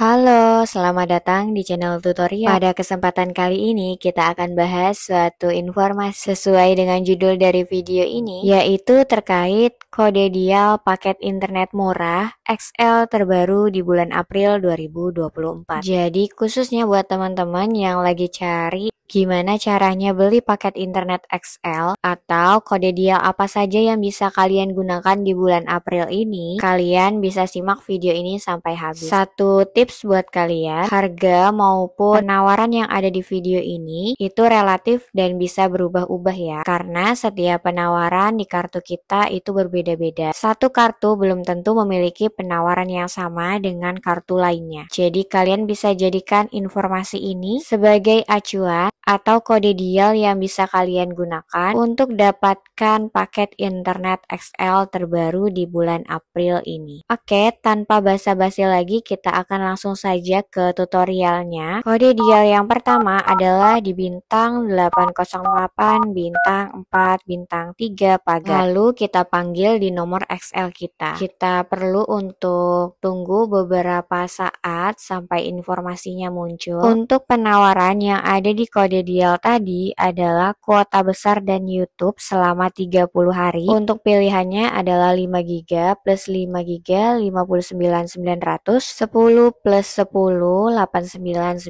Halo, selamat datang di channel tutorial. Pada kesempatan kali ini kita akan bahas suatu informasi sesuai dengan judul dari video ini, yaitu terkait kode dial paket internet murah XL terbaru di bulan April 2024. Jadi khususnya buat teman-teman yang lagi cari Gimana caranya beli paket internet XL atau kode dial apa saja yang bisa kalian gunakan di bulan April ini? Kalian bisa simak video ini sampai habis. Satu tips buat kalian, harga maupun penawaran yang ada di video ini itu relatif dan bisa berubah-ubah ya. Karena setiap penawaran di kartu kita itu berbeda-beda. Satu kartu belum tentu memiliki penawaran yang sama dengan kartu lainnya. Jadi kalian bisa jadikan informasi ini sebagai acuan atau kode dial yang bisa kalian gunakan untuk dapatkan paket internet XL terbaru di bulan April ini. Oke, tanpa basa-basi lagi kita akan langsung saja ke tutorialnya. Kode dial yang pertama adalah di bintang 808 bintang 4 bintang 3 pagar. Lalu kita panggil di nomor XL kita. Kita perlu untuk tunggu beberapa saat sampai informasinya muncul. Untuk penawaran yang ada di kode ideal tadi adalah kuota besar dan YouTube selama 30 hari. Untuk pilihannya adalah 5 GB plus 5 GB 59900, 10 plus 10 89900,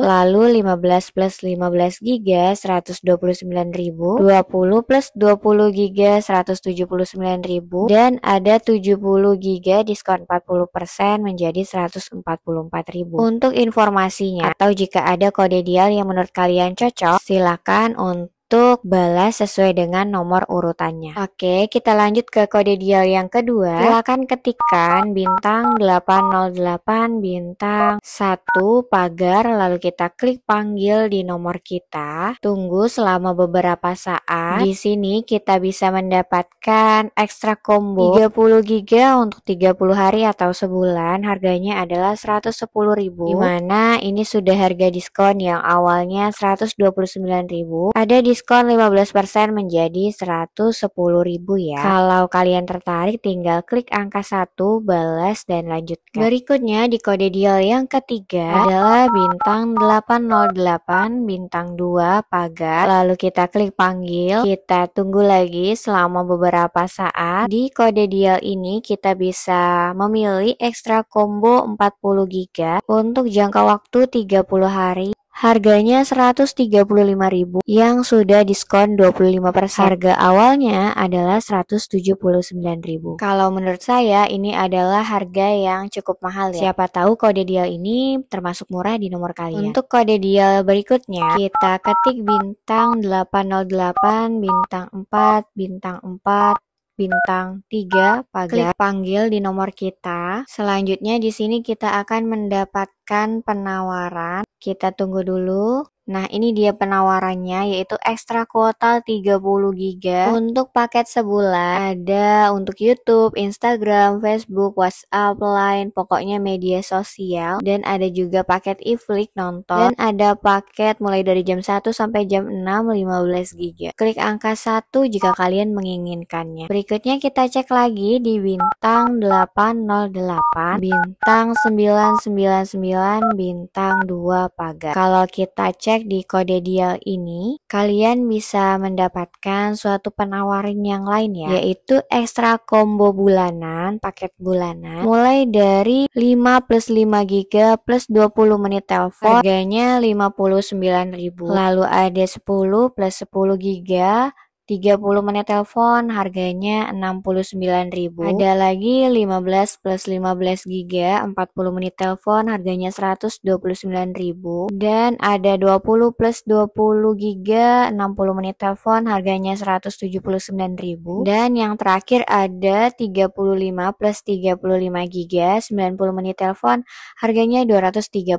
lalu 15 plus 15 GB 129000, 20 plus 20 GB 179000 dan ada 70 GB diskon 40% menjadi 144000. Untuk informasinya atau jika ada kode dial yang menurut kalian cocok, silakan untuk untuk balas sesuai dengan nomor urutannya. Oke, kita lanjut ke kode dial yang kedua. Silakan ketikkan bintang 808 bintang 1 pagar lalu kita klik panggil di nomor kita. Tunggu selama beberapa saat. Di sini kita bisa mendapatkan ekstra combo 30 GB untuk 30 hari atau sebulan. Harganya adalah 110.000. Dimana ini sudah harga diskon yang awalnya ribu. ada di diskon 15% menjadi 110.000 ya. Kalau kalian tertarik tinggal klik angka 1, balas dan lanjutkan. Berikutnya di kode deal yang ketiga oh. adalah bintang 808 bintang 2 pagar. Lalu kita klik panggil, kita tunggu lagi selama beberapa saat. Di kode deal ini kita bisa memilih ekstra combo 40 GB untuk jangka waktu 30 hari Harganya 135.000 yang sudah diskon 25%. Harga awalnya adalah 179.000. Kalau menurut saya ini adalah harga yang cukup mahal ya. Siapa tahu kode dial ini termasuk murah di nomor kalian. Untuk kode dial berikutnya kita ketik bintang 808 bintang 4 bintang 4 bintang 3 pagar. Klik panggil di nomor kita. Selanjutnya di sini kita akan mendapatkan penawaran kita tunggu dulu. Nah, ini dia penawarannya yaitu ekstra kuota 30 GB untuk paket sebulan. Ada untuk YouTube, Instagram, Facebook, WhatsApp, Line, pokoknya media sosial dan ada juga paket iflix nonton dan ada paket mulai dari jam 1 sampai jam 6 15 GB. Klik angka 1 jika kalian menginginkannya. Berikutnya kita cek lagi di bintang 808, bintang 999, bintang 2 pagar. Kalau kita cek di kode deal ini, kalian bisa mendapatkan suatu penawaran yang lain ya, yaitu ekstra combo bulanan, paket bulanan, mulai dari 5 plus 5 giga plus 20 menit telepon, harganya 59.000. Lalu ada 10 plus 10 giga 30 menit telepon harganya 69.000. Ada lagi 15 plus 15 giga 40 menit telepon harganya 129.000 dan ada 20 plus 20 giga 60 menit telepon harganya 179.000 dan yang terakhir ada 35 plus 35 giga 90 menit telepon harganya 239.000.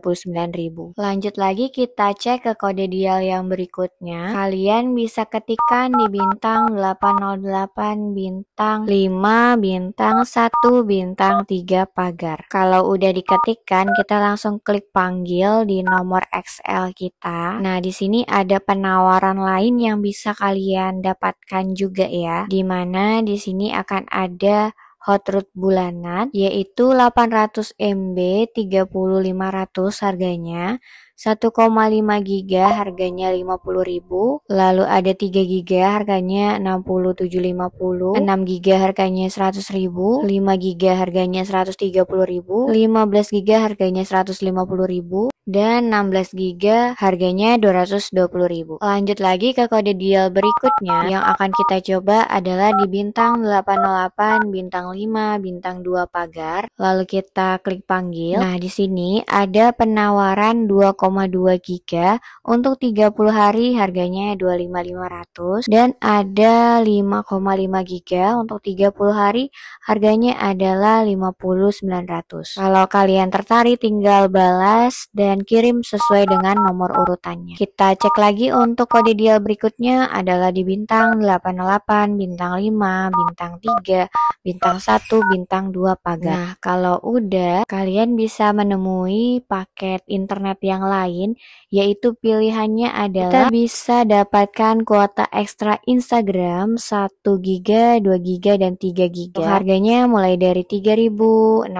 Lanjut lagi kita cek ke kode dial yang berikutnya. Kalian bisa ketikkan di bintang 808 bintang 5 bintang 1 bintang 3 pagar. Kalau udah diketikkan kita langsung klik panggil di nomor XL kita. Nah, di sini ada penawaran lain yang bisa kalian dapatkan juga ya. Dimana di sini akan ada hot root bulanan yaitu 800 MB 3500 harganya 1,5 giga harganya 50.000, lalu ada 3 giga harganya 67.50, 6 giga harganya 100.000, 5 giga harganya 130.000, 15 giga harganya 150.000 dan 16 giga harganya 220.000. Lanjut lagi ke kode deal berikutnya yang akan kita coba adalah di bintang 808, bintang 5, bintang 2 pagar. Lalu kita klik panggil. Nah, di sini ada penawaran 2, giga untuk 30 hari harganya 25500 dan ada 5,5 giga untuk 30 hari harganya adalah 50900. Kalau kalian tertarik tinggal balas dan kirim sesuai dengan nomor urutannya. Kita cek lagi untuk kode deal berikutnya adalah di bintang 88, bintang 5, bintang 3, bintang 1, bintang 2 pagar. Nah, kalau udah kalian bisa menemui paket internet yang lain lain, yaitu pilihannya adalah kita bisa dapatkan kuota ekstra Instagram 1 GB, 2 GB, dan 3 GB. Harganya mulai dari 3.000, 6.500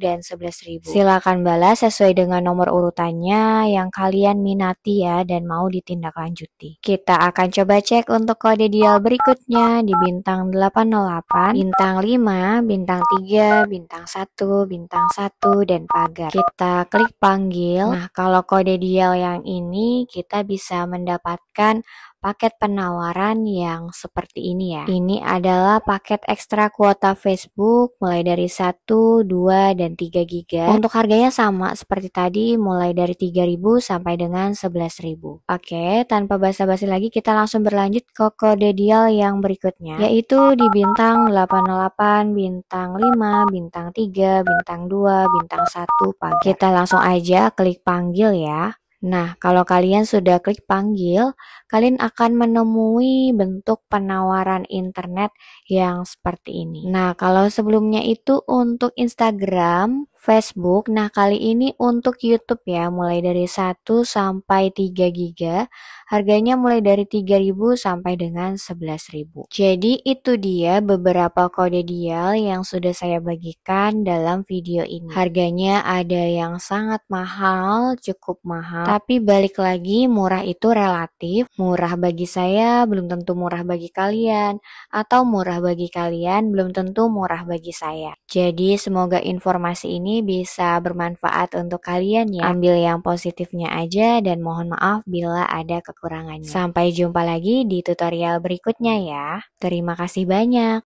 dan 11.000. Silakan balas sesuai dengan nomor urutannya yang kalian minati ya dan mau ditindaklanjuti. Kita akan coba cek untuk kode dial berikutnya di bintang 808, bintang 5, bintang 3, bintang 1, bintang 1, dan pagar. Kita klik panggil Nah, kalau kode dial yang ini kita bisa mendapatkan paket penawaran yang seperti ini ya. Ini adalah paket ekstra kuota Facebook mulai dari 1, 2, dan 3 giga. Untuk harganya sama seperti tadi mulai dari 3000 sampai dengan 11000. Oke, tanpa basa-basi lagi kita langsung berlanjut ke kode dial yang berikutnya yaitu di bintang 88, bintang 5, bintang 3, bintang 2, bintang 1 Pak. Kita langsung aja klik panggil ya. Nah, kalau kalian sudah klik panggil, kalian akan menemui bentuk penawaran internet yang seperti ini. Nah, kalau sebelumnya itu untuk Instagram, Facebook. Nah, kali ini untuk YouTube ya, mulai dari 1 sampai 3 giga. Harganya mulai dari 3000 sampai dengan 11.000. Jadi itu dia beberapa kode dial yang sudah saya bagikan dalam video ini. Harganya ada yang sangat mahal, cukup mahal, tapi balik lagi murah itu relatif. Murah bagi saya belum tentu murah bagi kalian atau murah bagi kalian belum tentu murah bagi saya. Jadi semoga informasi ini ini bisa bermanfaat untuk kalian ya. Ambil yang positifnya aja dan mohon maaf bila ada kekurangannya. Sampai jumpa lagi di tutorial berikutnya ya. Terima kasih banyak.